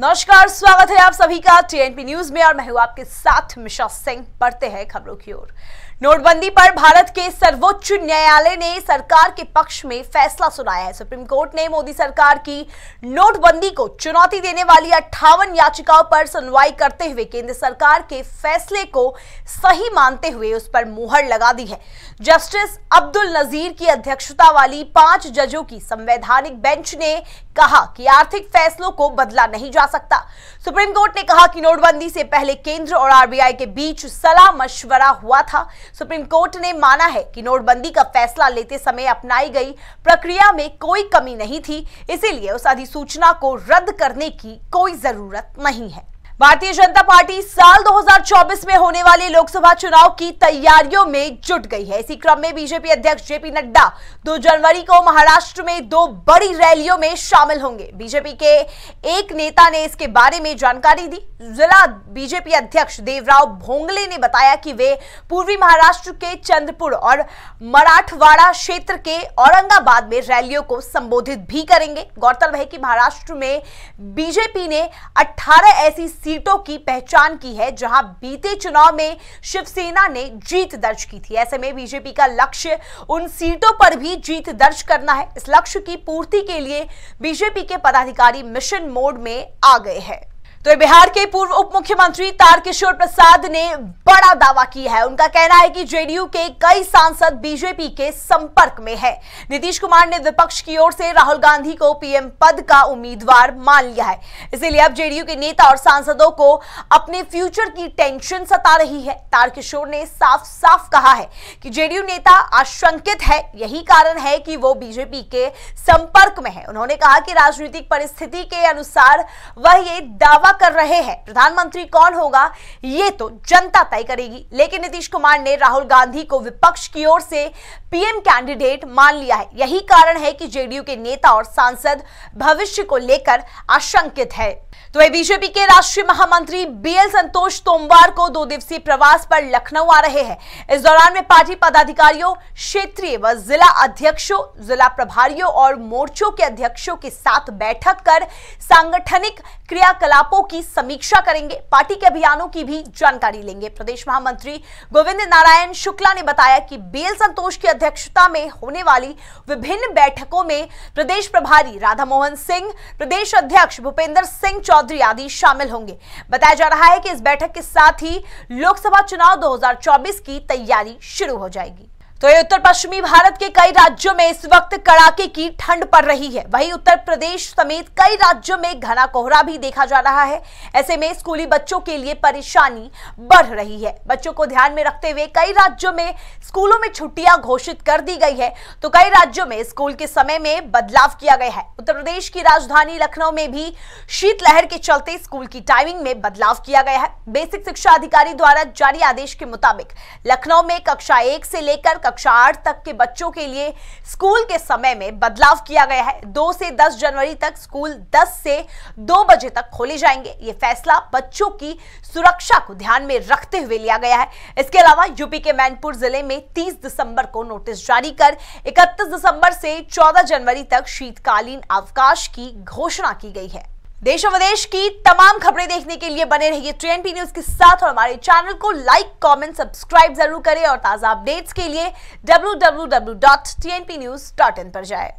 नमस्कार स्वागत है आप सभी का टीएनपी न्यूज में और मैं हूं आपके साथ मिशा सिंह पढ़ते हैं खबरों की ओर नोटबंदी पर भारत के सर्वोच्च न्यायालय ने सरकार के पक्ष में फैसला सुनाया है सुप्रीम कोर्ट ने मोदी सरकार की नोटबंदी को चुनौती देने वाली अट्ठावन याचिकाओं पर सुनवाई करते हुए केंद्र सरकार के फैसले को सही मानते हुए उस पर मुहर लगा दी है जस्टिस अब्दुल नजीर की अध्यक्षता वाली पांच जजों की संवैधानिक बेंच ने कहा कि आर्थिक फैसलों को बदला नहीं जा सकता सुप्रीम कोर्ट ने कहा कि नोटबंदी से पहले केंद्र और आरबीआई के बीच सलाह मशवरा हुआ था सुप्रीम कोर्ट ने माना है कि नोटबंदी का फैसला लेते समय अपनाई गई प्रक्रिया में कोई कमी नहीं थी इसीलिए उस अधिसूचना को रद्द करने की कोई जरूरत नहीं है भारतीय जनता पार्टी साल 2024 में होने वाले लोकसभा चुनाव की तैयारियों में जुट गई है इसी क्रम में बीजेपी अध्यक्ष जेपी नड्डा 2 जनवरी को महाराष्ट्र में दो बड़ी रैलियों में शामिल होंगे बीजेपी के एक नेता ने इसके बारे में जानकारी दी जिला बीजेपी अध्यक्ष देवराव भोंगले ने बताया कि वे पूर्वी महाराष्ट्र के चंद्रपुर और मराठवाड़ा क्षेत्र के औरंगाबाद में रैलियों को संबोधित भी करेंगे गौरतलब है कि महाराष्ट्र में बीजेपी ने अठारह ऐसी सीटों की पहचान की है जहां बीते चुनाव में शिवसेना ने जीत दर्ज की थी ऐसे में बीजेपी का लक्ष्य उन सीटों पर भी जीत दर्ज करना है इस लक्ष्य की पूर्ति के लिए बीजेपी के पदाधिकारी मिशन मोड में आ गए हैं तो बिहार के पूर्व उप मुख्यमंत्री तारकिशोर प्रसाद ने बड़ा दावा किया है उनका कहना है कि जेडीयू के कई सांसद बीजेपी के संपर्क में है नीतीश कुमार ने विपक्ष की ओर से राहुल गांधी को पीएम पद का उम्मीदवार मान लिया है इसीलिए अब जेडीयू के नेता और सांसदों को अपने फ्यूचर की टेंशन सता रही है तारकिशोर ने साफ साफ कहा है कि जेडीयू नेता आशंकित है यही कारण है कि वो बीजेपी के संपर्क में है उन्होंने कहा कि राजनीतिक परिस्थिति के अनुसार वह ये दावा कर रहे हैं प्रधानमंत्री कौन होगा ये तो जनता तय करेगी लेकिन नीतीश कुमार ने राहुल गांधी को विपक्ष की ओर से पीएम कैंडिडेट मान लिया है यही कारण है कि जेडीयू के नेता और सांसद भविष्य को लेकर आशंकित है तो वही बीजेपी के राष्ट्रीय महामंत्री बीएल संतोष तोमवार को दो दिवसीय प्रवास पर लखनऊ आ रहे हैं इस दौरान वे पार्टी पदाधिकारियों क्षेत्रीय व जिला अध्यक्षों जिला प्रभारियों और मोर्चों के अध्यक्षों के साथ बैठक कर सांगठनिक क्रियाकलापों बैठकों की समीक्षा करेंगे पार्टी के अभियानों की भी जानकारी लेंगे प्रदेश महामंत्री गोविंद नारायण शुक्ला ने बताया कि बेल संतोष की अध्यक्षता में होने वाली विभिन्न बैठकों में प्रदेश प्रभारी राधामोहन सिंह प्रदेश अध्यक्ष भूपेंद्र सिंह चौधरी आदि शामिल होंगे बताया जा रहा है कि इस बैठक के साथ ही लोकसभा चुनाव दो की तैयारी शुरू हो जाएगी तो ये उत्तर पश्चिमी भारत के कई राज्यों में इस वक्त कड़ाके की ठंड पड़ रही है वहीं उत्तर प्रदेश समेत कई राज्यों में घना कोहरा भी देखा जा रहा है ऐसे में स्कूली बच्चों के लिए परेशानी बढ़ रही है बच्चों को ध्यान में रखते हुए कई राज्यों में स्कूलों में छुट्टियां घोषित कर दी गई है तो कई राज्यों में स्कूल के समय में बदलाव किया गया है उत्तर प्रदेश की राजधानी लखनऊ में भी शीतलहर के चलते स्कूल की टाइमिंग में बदलाव किया गया है बेसिक शिक्षा अधिकारी द्वारा जारी आदेश के मुताबिक लखनऊ में कक्षा एक से लेकर कक्षा आठ तक के बच्चों के लिए स्कूल के समय में बदलाव किया गया है दो से दस जनवरी तक स्कूल दस से दो बजे तक खोले जाएंगे ये फैसला बच्चों की सुरक्षा को ध्यान में रखते हुए लिया गया है इसके अलावा यूपी के मैनपुर जिले में तीस दिसंबर को नोटिस जारी कर इकतीस दिसंबर से चौदह जनवरी तक शीतकालीन अवकाश की घोषणा की गई है देश और विदेश की तमाम खबरें देखने के लिए बने रहिए ट्रेन पी न्यूज के साथ और हमारे चैनल को लाइक कमेंट सब्सक्राइब जरूर करें और ताजा अपडेट्स के लिए डब्ल्यू पर जाएं।